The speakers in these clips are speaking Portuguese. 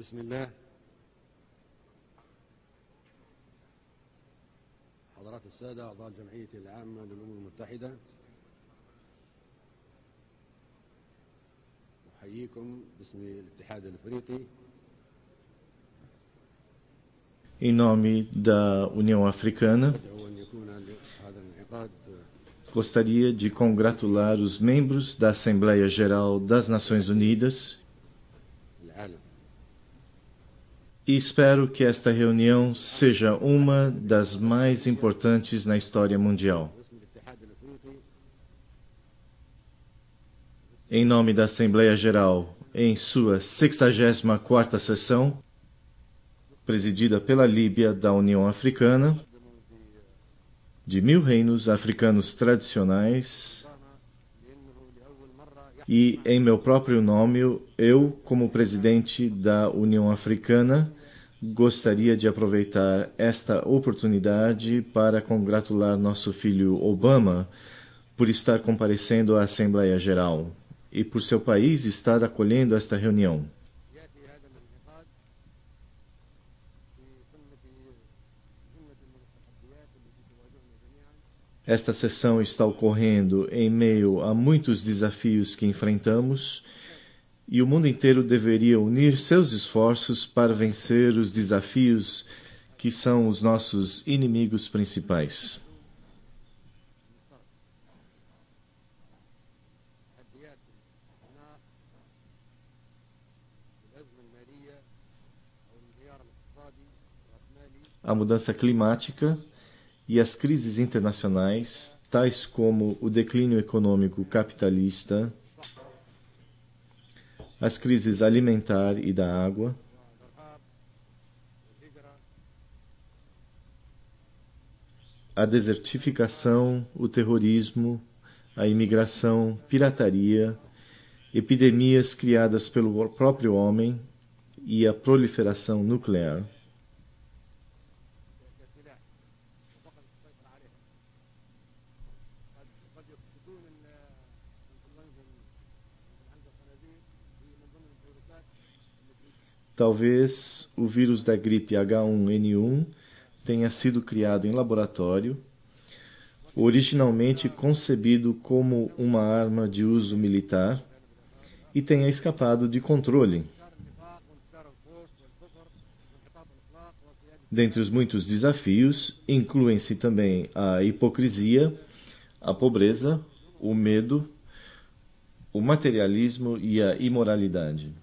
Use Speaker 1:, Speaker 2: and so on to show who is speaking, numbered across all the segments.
Speaker 1: بسم الله حضرات السادة أعضاء الجمعية العامة للأمم المتحدة أحييكم باسم الاتحاد الأفريقي Em nome da União Africana, gostaria de congratular os membros da Assembleia Geral das Nações Unidas e espero que esta reunião seja uma das mais importantes na história mundial. Em nome da Assembleia Geral, em sua 64ª sessão, presidida pela Líbia da União Africana, de mil reinos africanos tradicionais, e em meu próprio nome, eu, como presidente da União Africana, gostaria de aproveitar esta oportunidade para congratular nosso filho Obama por estar comparecendo à Assembleia Geral e por seu país estar acolhendo esta reunião. Esta sessão está ocorrendo em meio a muitos desafios que enfrentamos e o mundo inteiro deveria unir seus esforços para vencer os desafios que são os nossos inimigos principais. A mudança climática e as crises internacionais, tais como o declínio econômico capitalista, as crises alimentar e da água, a desertificação, o terrorismo, a imigração, pirataria, epidemias criadas pelo próprio homem e a proliferação nuclear. Talvez o vírus da gripe H1N1 tenha sido criado em laboratório, originalmente concebido como uma arma de uso militar e tenha escapado de controle. Dentre os muitos desafios, incluem-se também a hipocrisia, a pobreza, o medo, o materialismo e a imoralidade.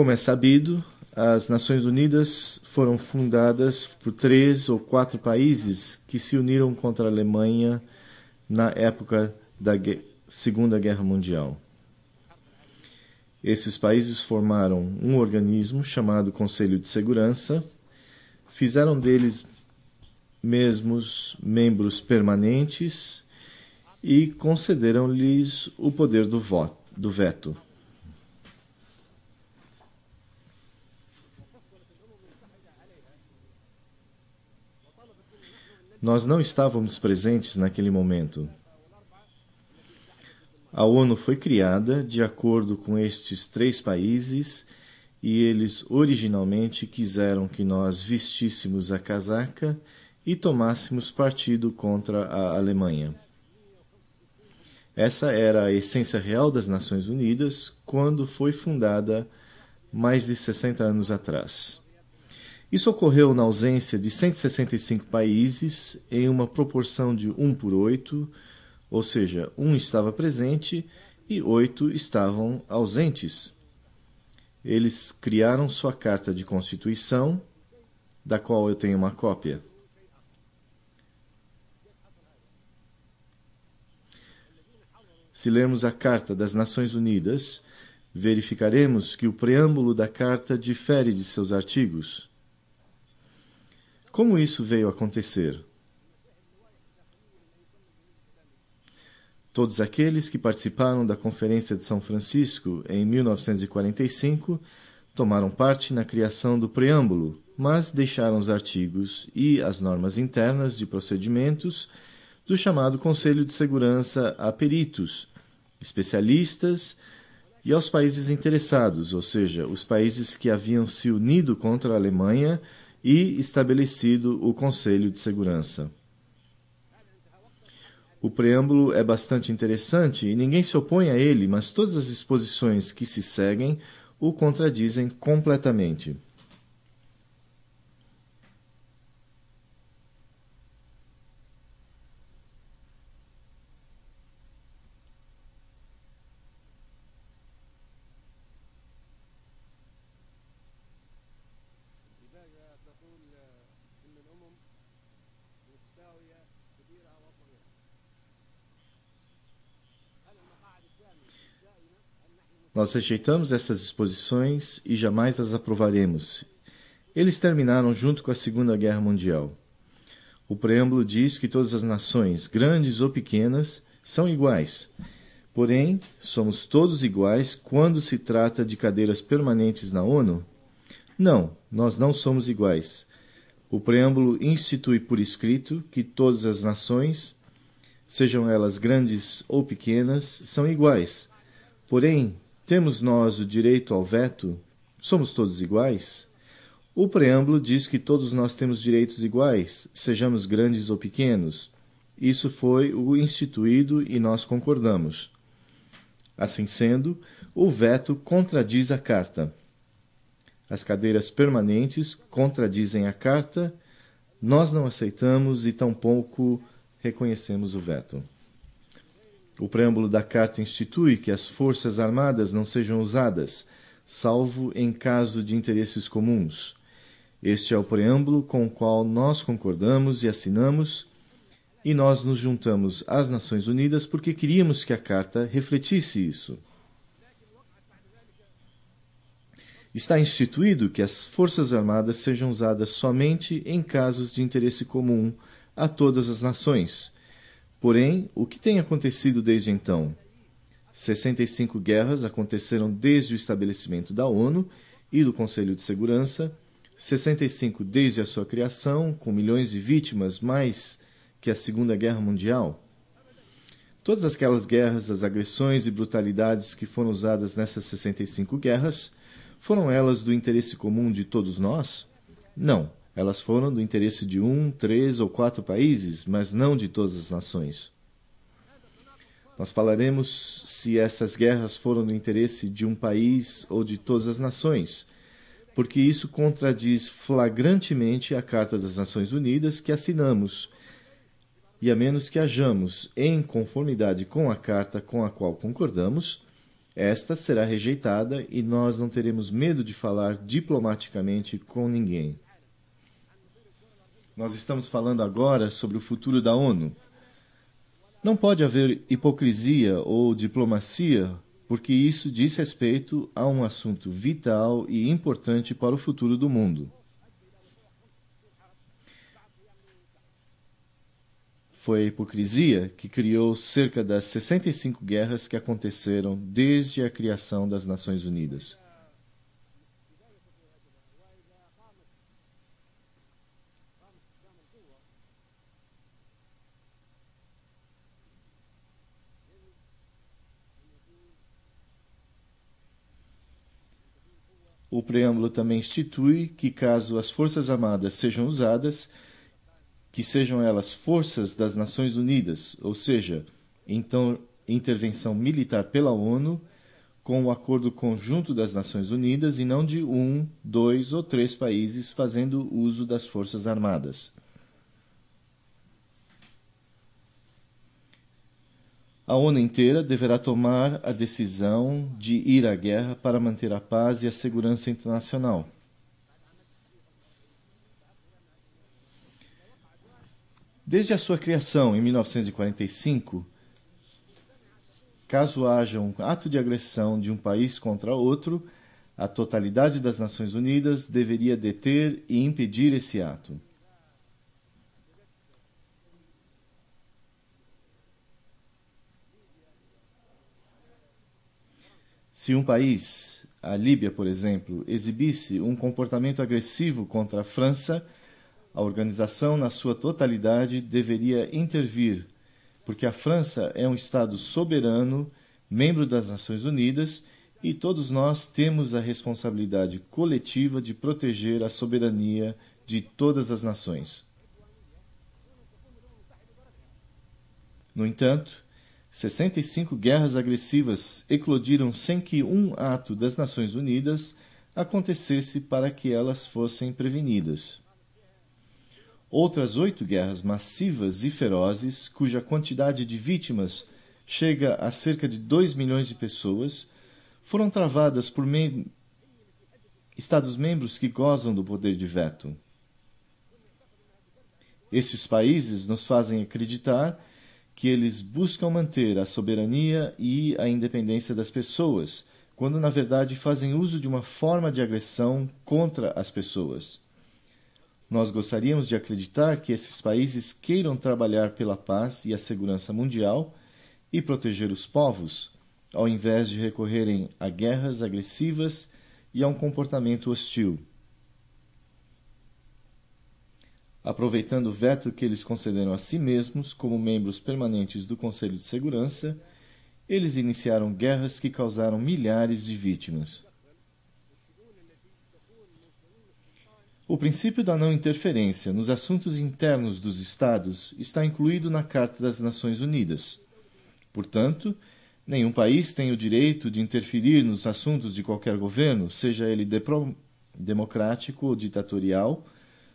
Speaker 1: Como é sabido, as Nações Unidas foram fundadas por três ou quatro países que se uniram contra a Alemanha na época da Segunda Guerra Mundial. Esses países formaram um organismo chamado Conselho de Segurança, fizeram deles mesmos membros permanentes e concederam-lhes o poder do, voto, do veto. Nós não estávamos presentes naquele momento. A ONU foi criada de acordo com estes três países e eles originalmente quiseram que nós vestíssemos a casaca e tomássemos partido contra a Alemanha. Essa era a essência real das Nações Unidas quando foi fundada mais de 60 anos atrás. Isso ocorreu na ausência de 165 países, em uma proporção de 1 por 8, ou seja, um estava presente e oito estavam ausentes. Eles criaram sua carta de constituição, da qual eu tenho uma cópia. Se lermos a Carta das Nações Unidas, verificaremos que o preâmbulo da carta difere de seus artigos. Como isso veio a acontecer? Todos aqueles que participaram da Conferência de São Francisco em 1945 tomaram parte na criação do preâmbulo, mas deixaram os artigos e as normas internas de procedimentos do chamado Conselho de Segurança a peritos, especialistas e aos países interessados, ou seja, os países que haviam se unido contra a Alemanha e estabelecido o Conselho de Segurança. O preâmbulo é bastante interessante e ninguém se opõe a ele, mas todas as exposições que se seguem o contradizem completamente. Nós rejeitamos essas exposições e jamais as aprovaremos. Eles terminaram junto com a Segunda Guerra Mundial. O preâmbulo diz que todas as nações, grandes ou pequenas, são iguais. Porém, somos todos iguais quando se trata de cadeiras permanentes na ONU? Não, nós não somos iguais. O preâmbulo institui por escrito que todas as nações, sejam elas grandes ou pequenas, são iguais. Porém, temos nós o direito ao veto? Somos todos iguais? O preâmbulo diz que todos nós temos direitos iguais, sejamos grandes ou pequenos. Isso foi o instituído e nós concordamos. Assim sendo, o veto contradiz a Carta. As cadeiras permanentes contradizem a Carta. Nós não aceitamos e tampouco reconhecemos o veto. O preâmbulo da Carta institui que as forças armadas não sejam usadas, salvo em caso de interesses comuns. Este é o preâmbulo com o qual nós concordamos e assinamos, e nós nos juntamos às Nações Unidas porque queríamos que a Carta refletisse isso. Está instituído que as Forças Armadas sejam usadas somente em casos de interesse comum a todas as nações, Porém, o que tem acontecido desde então? 65 guerras aconteceram desde o estabelecimento da ONU e do Conselho de Segurança, 65 desde a sua criação, com milhões de vítimas, mais que a Segunda Guerra Mundial. Todas aquelas guerras, as agressões e brutalidades que foram usadas nessas 65 guerras, foram elas do interesse comum de todos nós? Não. Elas foram do interesse de um, três ou quatro países, mas não de todas as nações. Nós falaremos se essas guerras foram do interesse de um país ou de todas as nações, porque isso contradiz flagrantemente a Carta das Nações Unidas que assinamos, e a menos que hajamos em conformidade com a carta com a qual concordamos, esta será rejeitada e nós não teremos medo de falar diplomaticamente com ninguém. Nós estamos falando agora sobre o futuro da ONU. Não pode haver hipocrisia ou diplomacia, porque isso diz respeito a um assunto vital e importante para o futuro do mundo. Foi a hipocrisia que criou cerca das 65 guerras que aconteceram desde a criação das Nações Unidas. O preâmbulo também institui que, caso as Forças Armadas sejam usadas, que sejam elas forças das Nações Unidas, ou seja, então intervenção militar pela ONU, com o acordo conjunto das Nações Unidas e não de um, dois ou três países fazendo uso das Forças Armadas. a ONU inteira deverá tomar a decisão de ir à guerra para manter a paz e a segurança internacional. Desde a sua criação em 1945, caso haja um ato de agressão de um país contra outro, a totalidade das Nações Unidas deveria deter e impedir esse ato. Se um país, a Líbia, por exemplo, exibisse um comportamento agressivo contra a França, a organização, na sua totalidade, deveria intervir, porque a França é um Estado soberano, membro das Nações Unidas, e todos nós temos a responsabilidade coletiva de proteger a soberania de todas as nações. No entanto, 65 guerras agressivas eclodiram sem que um ato das Nações Unidas acontecesse para que elas fossem prevenidas. Outras oito guerras massivas e ferozes, cuja quantidade de vítimas chega a cerca de 2 milhões de pessoas, foram travadas por me... Estados-membros que gozam do poder de veto. Esses países nos fazem acreditar que eles buscam manter a soberania e a independência das pessoas, quando na verdade fazem uso de uma forma de agressão contra as pessoas. Nós gostaríamos de acreditar que esses países queiram trabalhar pela paz e a segurança mundial e proteger os povos, ao invés de recorrerem a guerras agressivas e a um comportamento hostil. aproveitando o veto que eles concederam a si mesmos como membros permanentes do Conselho de Segurança, eles iniciaram guerras que causaram milhares de vítimas. O princípio da não interferência nos assuntos internos dos Estados está incluído na Carta das Nações Unidas. Portanto, nenhum país tem o direito de interferir nos assuntos de qualquer governo, seja ele democrático ou ditatorial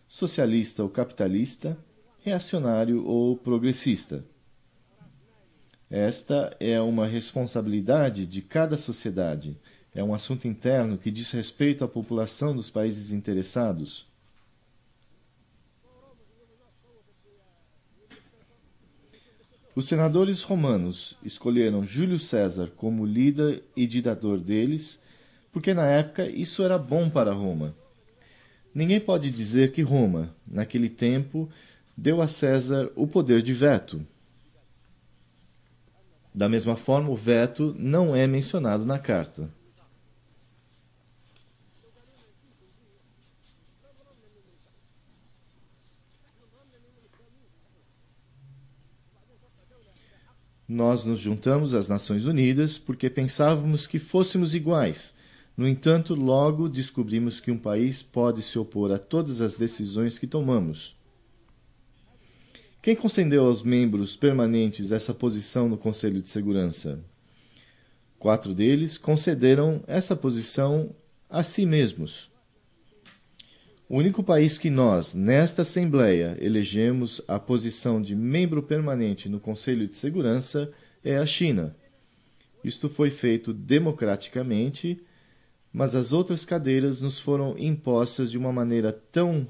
Speaker 1: socialista ou capitalista, reacionário ou progressista. Esta é uma responsabilidade de cada sociedade. É um assunto interno que diz respeito à população dos países interessados. Os senadores romanos escolheram Júlio César como líder e ditador deles, porque na época isso era bom para Roma. Ninguém pode dizer que Roma, naquele tempo, deu a César o poder de veto. Da mesma forma, o veto não é mencionado na carta. Nós nos juntamos às Nações Unidas porque pensávamos que fôssemos iguais no entanto, logo descobrimos que um país pode se opor a todas as decisões que tomamos. Quem concedeu aos membros permanentes essa posição no Conselho de Segurança? Quatro deles concederam essa posição a si mesmos. O único país que nós, nesta Assembleia, elegemos a posição de membro permanente no Conselho de Segurança é a China. Isto foi feito democraticamente mas as outras cadeiras nos foram impostas de uma maneira tão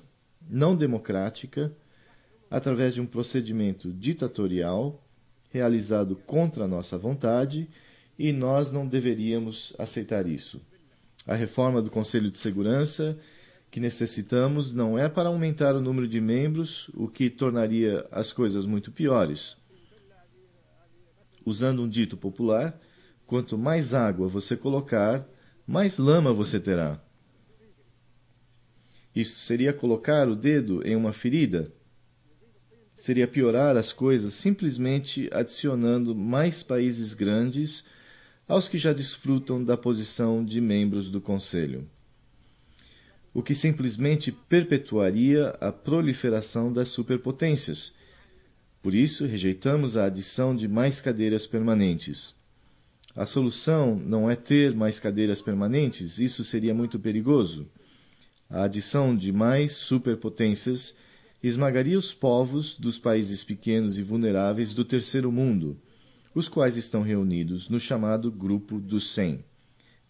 Speaker 1: não democrática, através de um procedimento ditatorial realizado contra a nossa vontade, e nós não deveríamos aceitar isso. A reforma do Conselho de Segurança que necessitamos não é para aumentar o número de membros, o que tornaria as coisas muito piores. Usando um dito popular, quanto mais água você colocar, mais lama você terá. Isto seria colocar o dedo em uma ferida. Seria piorar as coisas simplesmente adicionando mais países grandes aos que já desfrutam da posição de membros do Conselho, o que simplesmente perpetuaria a proliferação das superpotências. Por isso, rejeitamos a adição de mais cadeiras permanentes. A solução não é ter mais cadeiras permanentes, isso seria muito perigoso. A adição de mais superpotências esmagaria os povos dos países pequenos e vulneráveis do terceiro mundo, os quais estão reunidos no chamado Grupo dos 100.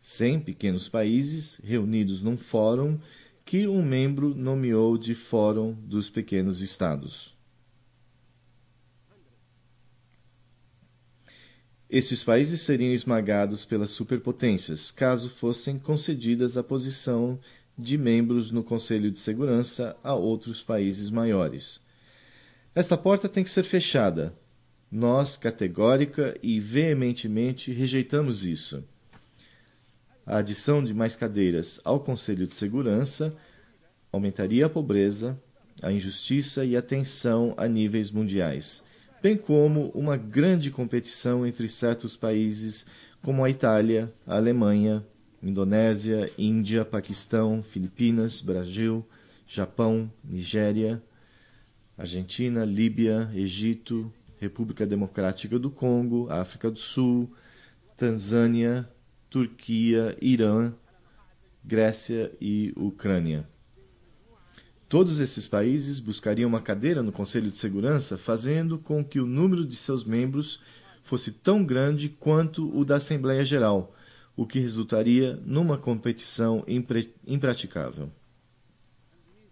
Speaker 1: 100 pequenos países reunidos num fórum que um membro nomeou de Fórum dos Pequenos Estados. Estes países seriam esmagados pelas superpotências, caso fossem concedidas a posição de membros no Conselho de Segurança a outros países maiores. Esta porta tem que ser fechada. Nós, categórica e veementemente, rejeitamos isso. A adição de mais cadeiras ao Conselho de Segurança aumentaria a pobreza, a injustiça e a tensão a níveis mundiais bem como uma grande competição entre certos países como a Itália, a Alemanha, Indonésia, Índia, Paquistão, Filipinas, Brasil, Japão, Nigéria, Argentina, Líbia, Egito, República Democrática do Congo, África do Sul, Tanzânia, Turquia, Irã, Grécia e Ucrânia. Todos esses países buscariam uma cadeira no Conselho de Segurança, fazendo com que o número de seus membros fosse tão grande quanto o da Assembleia Geral, o que resultaria numa competição impraticável. Brasil,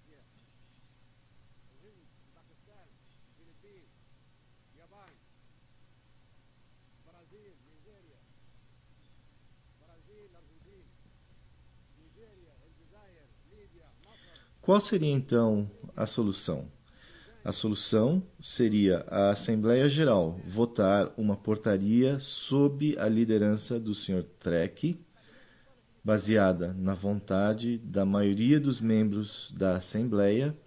Speaker 1: Argentina, Nigéria, qual seria então a solução? A solução seria a Assembleia Geral votar uma portaria sob a liderança do Sr. Trek, baseada na vontade da maioria dos membros da Assembleia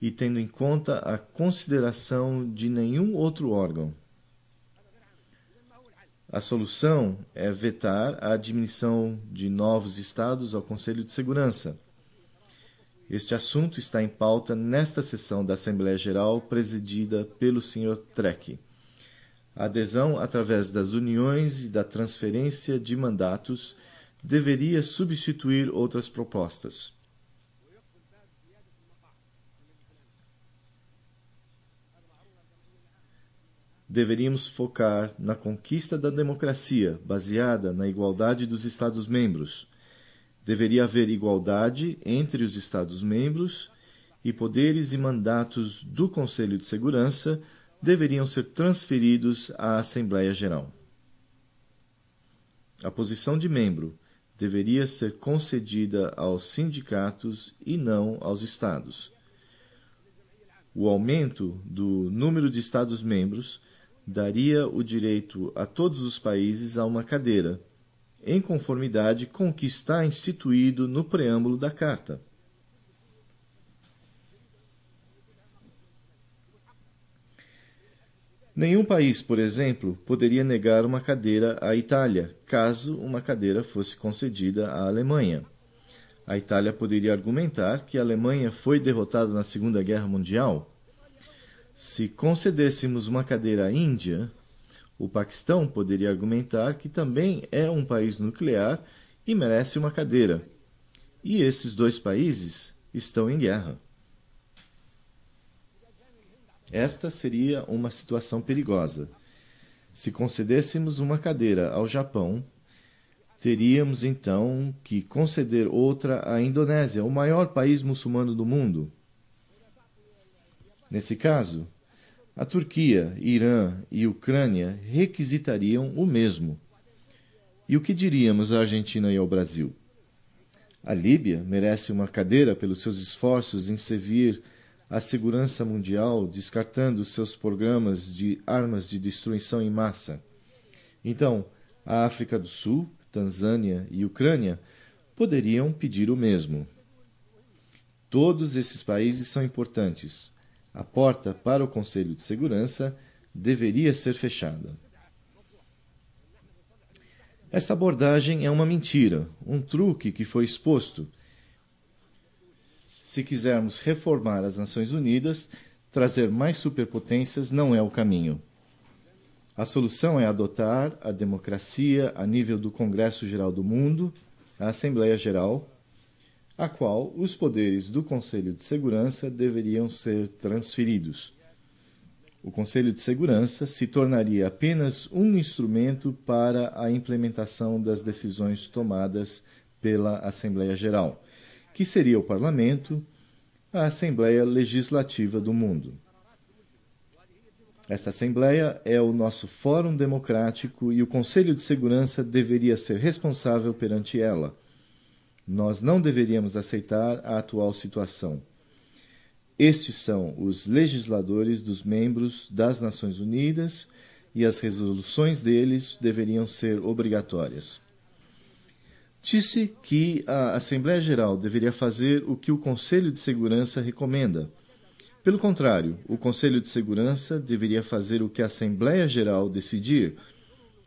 Speaker 1: e tendo em conta a consideração de nenhum outro órgão. A solução é vetar a admissão de novos estados ao Conselho de Segurança. Este assunto está em pauta nesta sessão da Assembleia Geral presidida pelo Sr. Trek. A adesão através das uniões e da transferência de mandatos deveria substituir outras propostas. deveríamos focar na conquista da democracia baseada na igualdade dos Estados-membros. Deveria haver igualdade entre os Estados-membros e poderes e mandatos do Conselho de Segurança deveriam ser transferidos à Assembleia Geral. A posição de membro deveria ser concedida aos sindicatos e não aos Estados. O aumento do número de Estados-membros daria o direito a todos os países a uma cadeira, em conformidade com o que está instituído no preâmbulo da Carta. Nenhum país, por exemplo, poderia negar uma cadeira à Itália, caso uma cadeira fosse concedida à Alemanha. A Itália poderia argumentar que a Alemanha foi derrotada na Segunda Guerra Mundial se concedêssemos uma cadeira à Índia, o Paquistão poderia argumentar que também é um país nuclear e merece uma cadeira. E esses dois países estão em guerra. Esta seria uma situação perigosa. Se concedêssemos uma cadeira ao Japão, teríamos então que conceder outra à Indonésia, o maior país muçulmano do mundo. Nesse caso, a Turquia, Irã e Ucrânia requisitariam o mesmo. E o que diríamos à Argentina e ao Brasil? A Líbia merece uma cadeira pelos seus esforços em servir à segurança mundial, descartando seus programas de armas de destruição em massa. Então, a África do Sul, Tanzânia e Ucrânia poderiam pedir o mesmo. Todos esses países são importantes a porta para o Conselho de Segurança deveria ser fechada. Esta abordagem é uma mentira, um truque que foi exposto. Se quisermos reformar as Nações Unidas, trazer mais superpotências não é o caminho. A solução é adotar a democracia a nível do Congresso Geral do Mundo, a Assembleia Geral, a qual os poderes do Conselho de Segurança deveriam ser transferidos. O Conselho de Segurança se tornaria apenas um instrumento para a implementação das decisões tomadas pela Assembleia Geral, que seria o Parlamento, a Assembleia Legislativa do mundo. Esta Assembleia é o nosso fórum democrático e o Conselho de Segurança deveria ser responsável perante ela nós não deveríamos aceitar a atual situação. Estes são os legisladores dos membros das Nações Unidas e as resoluções deles deveriam ser obrigatórias. Disse que a Assembleia Geral deveria fazer o que o Conselho de Segurança recomenda. Pelo contrário, o Conselho de Segurança deveria fazer o que a Assembleia Geral decidir.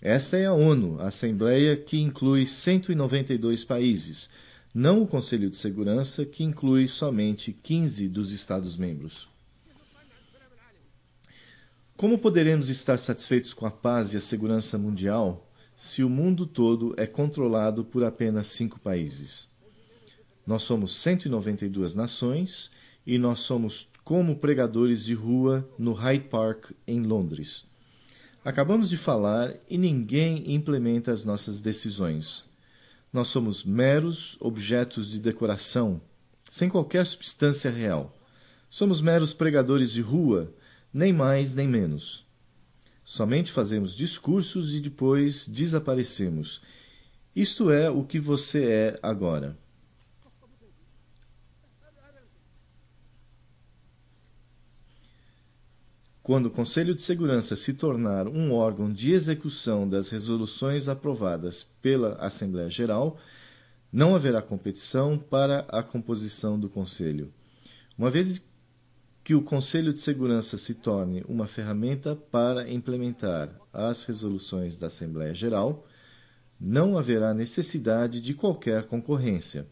Speaker 1: Esta é a ONU, a Assembleia que inclui 192 países não o Conselho de Segurança, que inclui somente 15 dos Estados-membros. Como poderemos estar satisfeitos com a paz e a segurança mundial se o mundo todo é controlado por apenas cinco países? Nós somos 192 nações e nós somos como pregadores de rua no Hyde Park, em Londres. Acabamos de falar e ninguém implementa as nossas decisões. Nós somos meros objetos de decoração, sem qualquer substância real. Somos meros pregadores de rua, nem mais nem menos. Somente fazemos discursos e depois desaparecemos. Isto é o que você é agora. quando o Conselho de Segurança se tornar um órgão de execução das resoluções aprovadas pela Assembleia Geral, não haverá competição para a composição do Conselho. Uma vez que o Conselho de Segurança se torne uma ferramenta para implementar as resoluções da Assembleia Geral, não haverá necessidade de qualquer concorrência.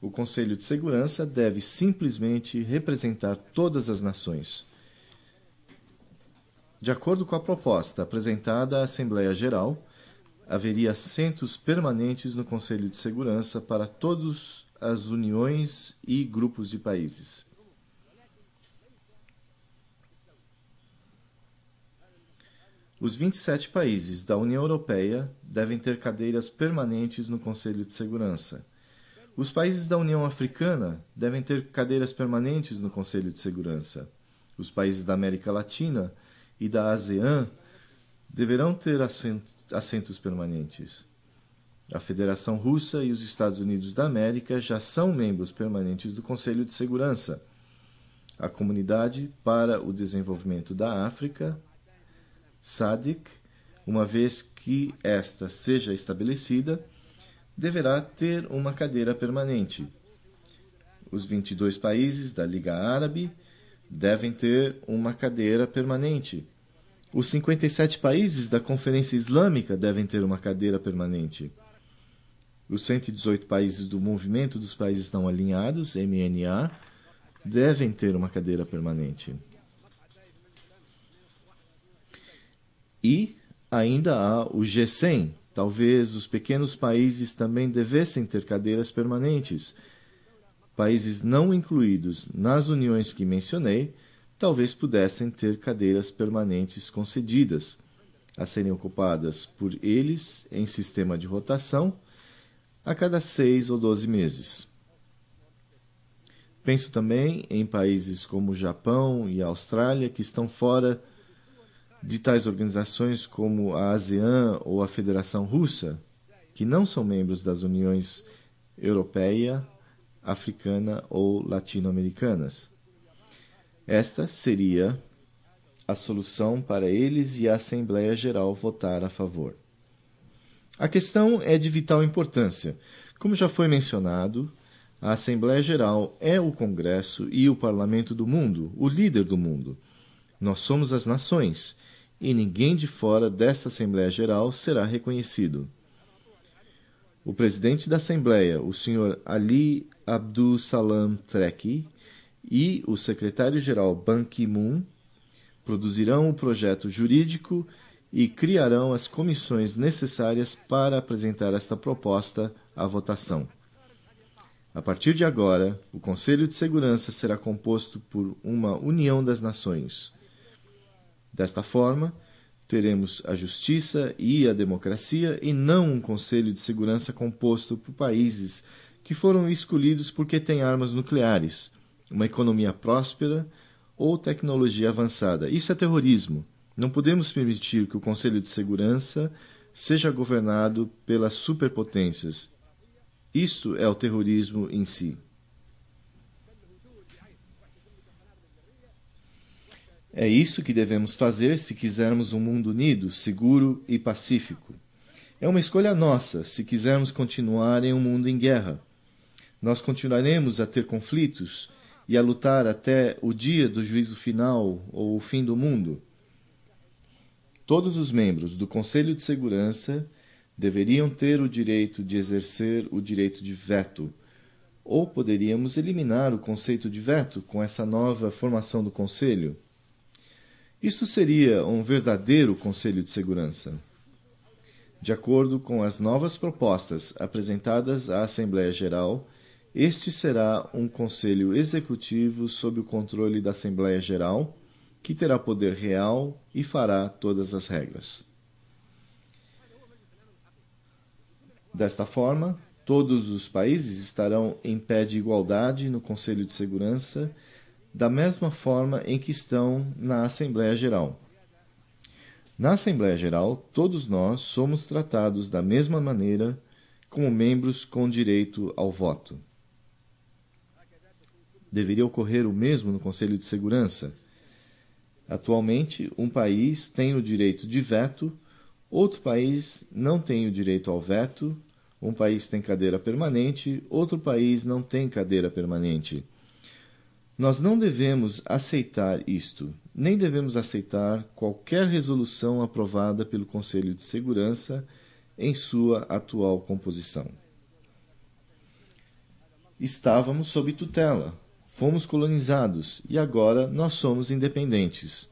Speaker 1: O Conselho de Segurança deve simplesmente representar todas as nações. De acordo com a proposta apresentada à Assembleia Geral, haveria assentos permanentes no Conselho de Segurança para todas as uniões e grupos de países. Os 27 países da União Europeia devem ter cadeiras permanentes no Conselho de Segurança. Os países da União Africana devem ter cadeiras permanentes no Conselho de Segurança. Os países da América Latina e da ASEAN deverão ter assentos permanentes. A Federação Russa e os Estados Unidos da América já são membros permanentes do Conselho de Segurança. A Comunidade para o Desenvolvimento da África, SADC, uma vez que esta seja estabelecida, deverá ter uma cadeira permanente. Os 22 países da Liga Árabe devem ter uma cadeira permanente. Os 57 países da Conferência Islâmica devem ter uma cadeira permanente. Os 118 países do Movimento dos Países Não Alinhados, MNA, devem ter uma cadeira permanente. E ainda há o G100. Talvez os pequenos países também devessem ter cadeiras permanentes países não incluídos nas uniões que mencionei talvez pudessem ter cadeiras permanentes concedidas a serem ocupadas por eles em sistema de rotação a cada seis ou doze meses. Penso também em países como o Japão e a Austrália, que estão fora de tais organizações como a ASEAN ou a Federação Russa, que não são membros das uniões europeia africana ou latino-americanas. Esta seria a solução para eles e a Assembleia Geral votar a favor. A questão é de vital importância. Como já foi mencionado, a Assembleia Geral é o Congresso e o Parlamento do mundo, o líder do mundo. Nós somos as nações, e ninguém de fora dessa Assembleia Geral será reconhecido. O presidente da Assembleia, o senhor Ali Abdul Salam Treki, e o secretário-geral Ban Ki-moon produzirão o projeto jurídico e criarão as comissões necessárias para apresentar esta proposta à votação. A partir de agora, o Conselho de Segurança será composto por uma união das nações. Desta forma, Teremos a justiça e a democracia e não um Conselho de Segurança composto por países que foram escolhidos porque têm armas nucleares, uma economia próspera ou tecnologia avançada. Isso é terrorismo. Não podemos permitir que o Conselho de Segurança seja governado pelas superpotências. Isso é o terrorismo em si. É isso que devemos fazer se quisermos um mundo unido, seguro e pacífico. É uma escolha nossa se quisermos continuar em um mundo em guerra. Nós continuaremos a ter conflitos e a lutar até o dia do juízo final ou o fim do mundo. Todos os membros do Conselho de Segurança deveriam ter o direito de exercer o direito de veto, ou poderíamos eliminar o conceito de veto com essa nova formação do Conselho. Isso seria um verdadeiro Conselho de Segurança. De acordo com as novas propostas apresentadas à Assembleia Geral, este será um Conselho Executivo sob o controle da Assembleia Geral, que terá poder real e fará todas as regras. Desta forma, todos os países estarão em pé de igualdade no Conselho de Segurança, da mesma forma em que estão na Assembleia Geral. Na Assembleia Geral, todos nós somos tratados da mesma maneira como membros com direito ao voto. Deveria ocorrer o mesmo no Conselho de Segurança. Atualmente, um país tem o direito de veto, outro país não tem o direito ao veto, um país tem cadeira permanente, outro país não tem cadeira permanente. Nós não devemos aceitar isto, nem devemos aceitar qualquer resolução aprovada pelo Conselho de Segurança em sua atual composição. Estávamos sob tutela, fomos colonizados e agora nós somos independentes.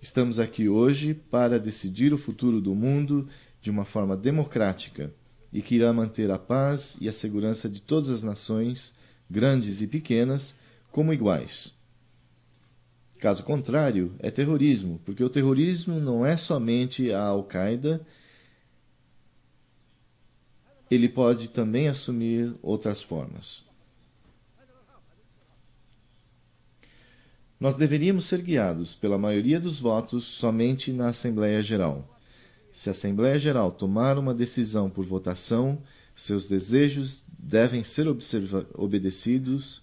Speaker 1: Estamos aqui hoje para decidir o futuro do mundo de uma forma democrática e que irá manter a paz e a segurança de todas as nações, grandes e pequenas como iguais. Caso contrário, é terrorismo, porque o terrorismo não é somente a Al-Qaeda, ele pode também assumir outras formas. Nós deveríamos ser guiados pela maioria dos votos somente na Assembleia Geral. Se a Assembleia Geral tomar uma decisão por votação, seus desejos devem ser obedecidos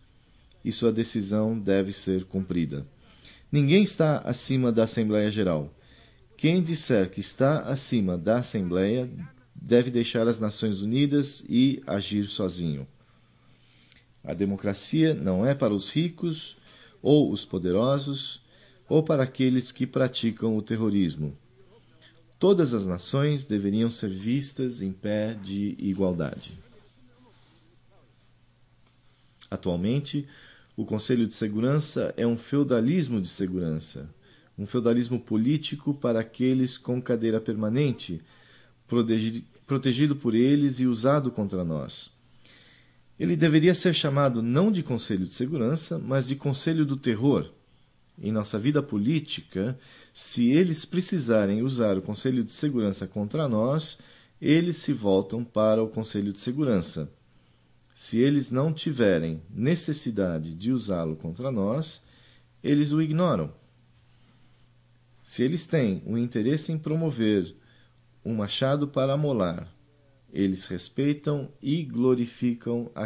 Speaker 1: e sua decisão deve ser cumprida. Ninguém está acima da Assembleia Geral. Quem disser que está acima da Assembleia deve deixar as Nações Unidas e agir sozinho. A democracia não é para os ricos ou os poderosos ou para aqueles que praticam o terrorismo. Todas as nações deveriam ser vistas em pé de igualdade. Atualmente, o Conselho de Segurança é um feudalismo de segurança, um feudalismo político para aqueles com cadeira permanente, protegido por eles e usado contra nós. Ele deveria ser chamado não de Conselho de Segurança, mas de Conselho do Terror. Em nossa vida política, se eles precisarem usar o Conselho de Segurança contra nós, eles se voltam para o Conselho de Segurança. Se eles não tiverem necessidade de usá-lo contra nós, eles o ignoram. Se eles têm o interesse em promover um machado para amolar, eles respeitam e glorificam a